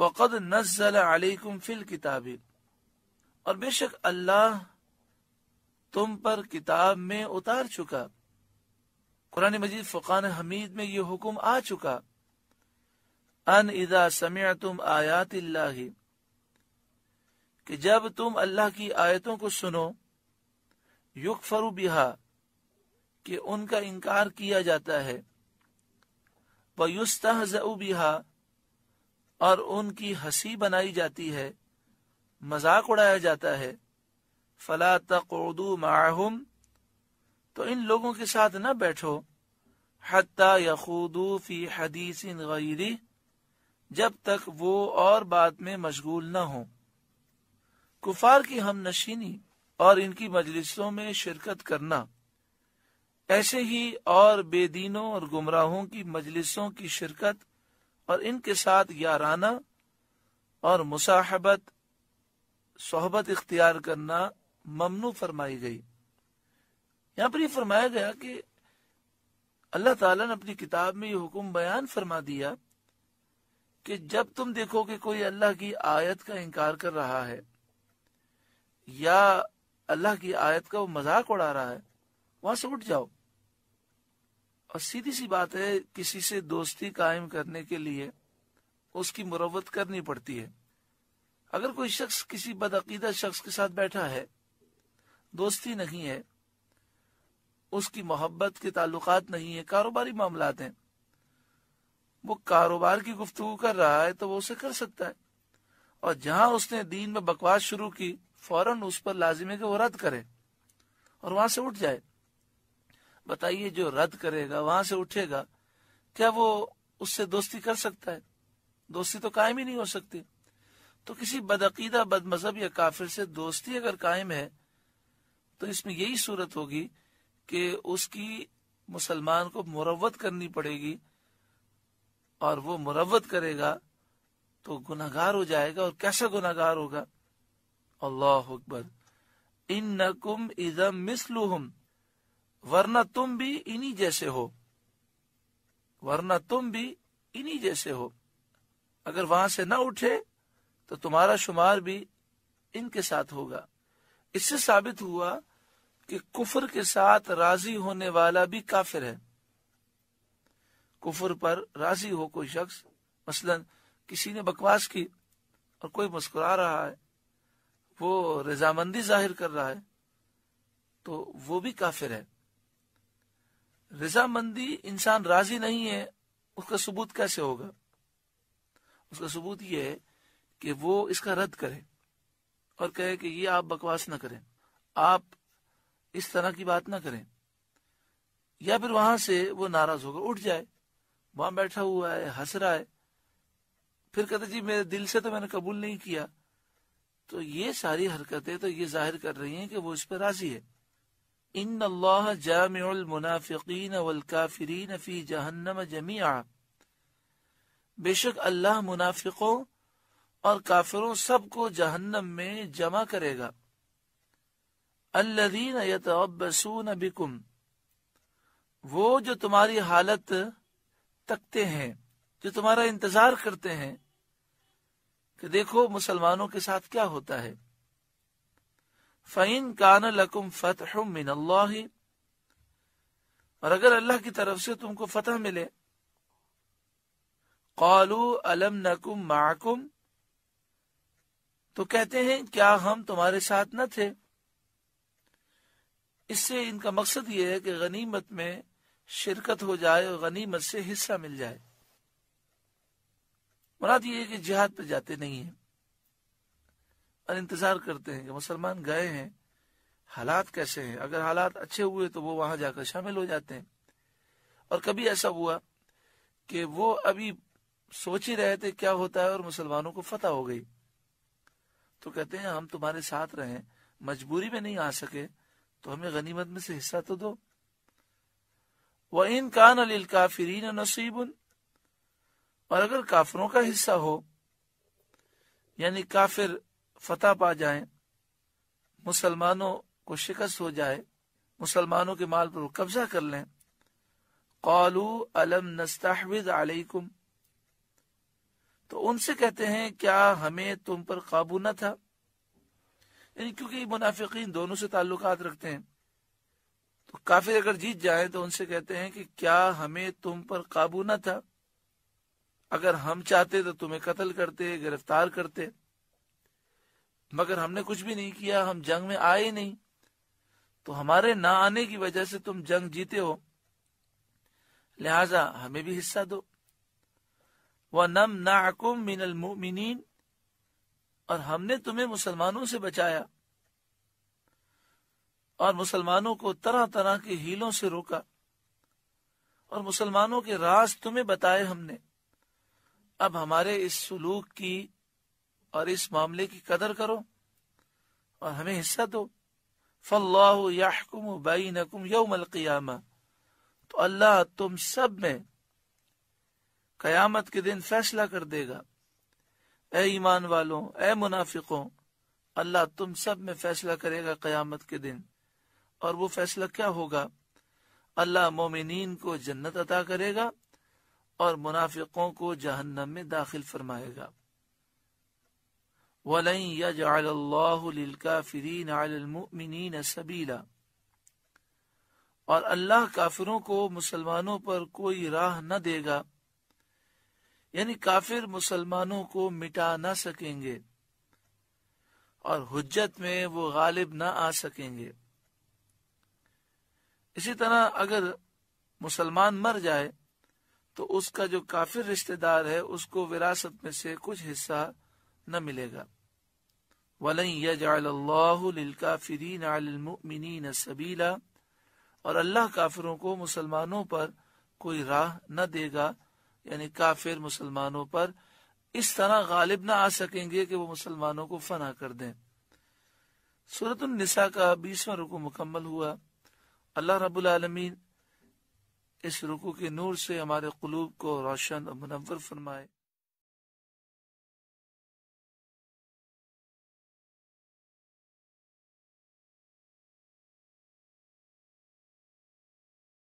वक़द नज़लकुम fill किताबिल और बेशक अल्लाह तुम पर किताब में उतार चुका कुरान मजीद फुकान हमीद में ये हुक्म आ चुका अन इदा समय तुम आयात कि जब तुम अल्लाह की आयतों को सुनो युग फरु बिहा कि उनका इनकार किया जाता है वह युस्तः बिहा और उनकी हंसी बनाई जाती है मजाक उड़ाया जाता है फला तकदू माहुम तो इन लोगों के साथ न बैठो हती यखूदू फी हदीस गरी जब तक वो और बात में मशगूल न हो कुफार की हम नशीनी और इनकी मजलिसों में शिरकत करना ऐसे ही और बेदीनों और गुमराहों की मजलिसों की शिरकत और इनके साथ याराना और मुसाहबत सोहबत इख्तियार करना ममनू फरमाई गई यहाँ पर यह फरमाया गया कि अल्लाह ताला ने अपनी किताब में यह हुक्म बयान फरमा दिया कि जब तुम देखो कि कोई अल्लाह की आयत का इनकार कर रहा है या अल्लाह की आयत का वो मजाक उड़ा रहा है वहां से उठ जाओ और सीधी सी बात है किसी से दोस्ती कायम करने के लिए उसकी मुरवत करनी पड़ती है अगर कोई शख्स किसी बदअकीदा शख्स के साथ बैठा है दोस्ती नहीं है उसकी मोहब्बत के ताल्लुकात नहीं है कारोबारी मामला हैं वो कारोबार की गुफ्तु कर रहा है तो वो उसे कर सकता है और जहां उसने दीन में बकवास शुरू की फौरन उस पर लाजिम है कि वो रद्द करे और वहां से उठ जाए बताइए जो रद्द करेगा वहां से उठेगा क्या वो उससे दोस्ती कर सकता है दोस्ती तो कायम ही नहीं हो सकती तो किसी बदअकीदा बदमजहब या काफिर से दोस्ती अगर कायम है तो इसमें यही सूरत होगी कि उसकी मुसलमान को मुरवत करनी पड़ेगी और वो मुरवत करेगा तो गुनागार हो जाएगा और कैसा गुनागार होगा अल्लाह अकबर इन नकुम इजम मिसलुहम वरना तुम भी इन्हीं जैसे हो वरना तुम भी इन्हीं जैसे हो अगर वहां से ना उठे तो तुम्हारा शुमार भी इनके साथ होगा इससे साबित हुआ कि कुफर के साथ राजी होने वाला भी काफिर है कुफर पर राजी हो कोई शख्स मसलन किसी ने बकवास की और कोई मुस्कुरा रहा है वो रजामंदी जाहिर कर रहा है तो वो भी काफिर है रजामंदी इंसान राजी नहीं है उसका सबूत कैसे होगा उसका सबूत यह है कि वो इसका रद्द करे और कहे कि ये आप बकवास ना करें आप इस तरह की बात ना करें या फिर वहां से वो नाराज होकर उठ जाए वहां बैठा हुआ है हंस रहा है फिर कहते जी मेरे दिल से तो मैंने कबूल नहीं किया तो ये सारी हरकतें तो ये जाहिर कर रही हैं कि वो इस पर राजी है इन अल्लाह जामफ़िन वलकाफरीन फ़ी जहन्नम जमिया बेशक अल्लाह मुनाफिकों और काफिरों सबको जहन्नम में जमा करेगा अल्लदीन यतबसून बिकुम वो जो तुम्हारी हालत तकते हैं जो तुम्हारा इंतजार करते हैं कि देखो मुसलमानों के साथ क्या होता है फ़ैन कान लकुम फ़तह मिन और अगर अल्लाह की तरफ से तुमको फतह मिले कौलू अलम नकुम माकुम तो कहते हैं क्या हम तुम्हारे साथ न थे इससे इनका मकसद ये है कि गनीमत में शिरकत हो जाए और गनीमत से हिस्सा मिल जाए मुराद ये है कि जिहाद पर जाते नहीं है और इंतजार करते हैं कि मुसलमान गए हैं हालात कैसे हैं अगर हालात अच्छे हुए तो वो वहां जाकर शामिल हो जाते हैं और कभी ऐसा हुआ कि वो अभी सोच ही रहे थे क्या होता है और मुसलमानों को फतह हो गई तो कहते हैं हम तुम्हारे साथ रहे मजबूरी में नहीं आ सके तो हमें गनीमत में से हिस्सा तो दो व इन कान अल काफरीन नसीबन और अगर काफरों का हिस्सा हो यानी काफिर फतेह पा जाए मुसलमानों को शिकस्त हो जाए मुसलमानों के माल पर कब्जा कर लें कालू अलम नस्ताहविद अलैकुम तो उनसे कहते हैं क्या हमें तुम पर काबू न था यानी क्योंकि मुनाफिकीन दोनों से ताल्लुक रखते हैं तो काफिर अगर जीत जाए तो उनसे कहते हैं कि क्या हमें तुम पर काबू न था अगर हम चाहते तो तुम्हें कत्ल करते गिरफ्तार करते मगर हमने कुछ भी नहीं किया हम जंग में आए नहीं तो हमारे ना आने की वजह से तुम जंग जीते हो लिहाजा हमें भी हिस्सा दो व नम नाकुम मिनल मोमिन और हमने तुम्हें मुसलमानों से बचाया और मुसलमानों को तरह तरह के हीलों से रोका और मुसलमानों के राज तुम्हें बताए हमने अब हमारे इस सलूक की और इस मामले की कदर करो और हमें हिस्सा दो फल्लाकुम बाई यौमल क़ियामा तो अल्लाह तुम सब में कयामत के दिन फैसला कर देगा ए ईमान वालों ए मुनाफिकों अल्लाह तुम सब में फैसला करेगा कयामत के दिन और वो फैसला क्या होगा अल्लाह मोमिन को जन्नत अता करेगा और मुनाफिकों को जहन्नम में दाखिल फरमाएगा वलई यजाफरीन सबीला और अल्लाह काफिरों को मुसलमानों पर कोई राह न देगा यानी काफिर मुसलमानों को मिटा न सकेंगे और हुज्जत में वो गालिब न आ सकेंगे इसी तरह अगर मुसलमान मर जाए तो उसका जो काफिर रिश्तेदार है उसको विरासत में से कुछ हिस्सा न मिलेगा वलकाफरीन सबीला और अल्लाह काफिरों को मुसलमानों पर कोई राह न देगा यानी काफिर मुसलमानों पर इस तरह गालिब न आ सकेंगे कि वो मुसलमानों को फना कर दें सूरत निसा का बीसवा रुकू मुकम्मल हुआ अल्लाह रबालमीन इस रुकू के नूर से हमारे कलूब को रोशन और मुनवर फरमाए